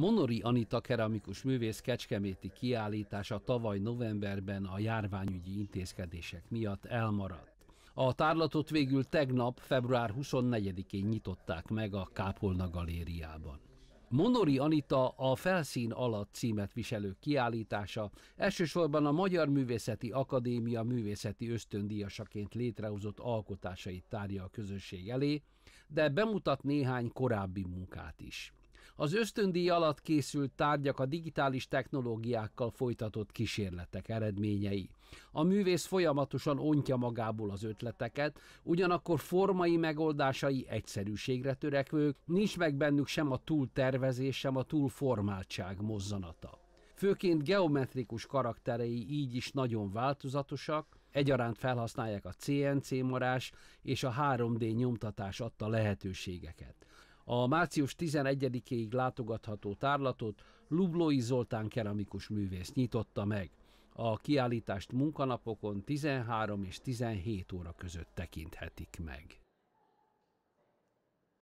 Monori Anita keramikus művész kecskeméti kiállítása tavaly novemberben a járványügyi intézkedések miatt elmaradt. A tárlatot végül tegnap, február 24-én nyitották meg a Kápolna galériában. Monori Anita a Felszín alatt címet viselő kiállítása elsősorban a Magyar Művészeti Akadémia művészeti ösztöndíjasaként létrehozott alkotásait tárja a közönség elé, de bemutat néhány korábbi munkát is. Az ösztöndíj alatt készült tárgyak a digitális technológiákkal folytatott kísérletek eredményei. A művész folyamatosan ontja magából az ötleteket, ugyanakkor formai megoldásai egyszerűségre törekvők, nincs meg bennük sem a túltervezés, sem a túlformáltság mozzanata. Főként geometrikus karakterei így is nagyon változatosak, egyaránt felhasználják a CNC marás és a 3D nyomtatás adta lehetőségeket a március 11-ig látogatható tárlatot Lublói Zoltán keramikus művész nyitotta meg. A kiállítást munkanapokon 13 és 17 óra között tekinthetik meg.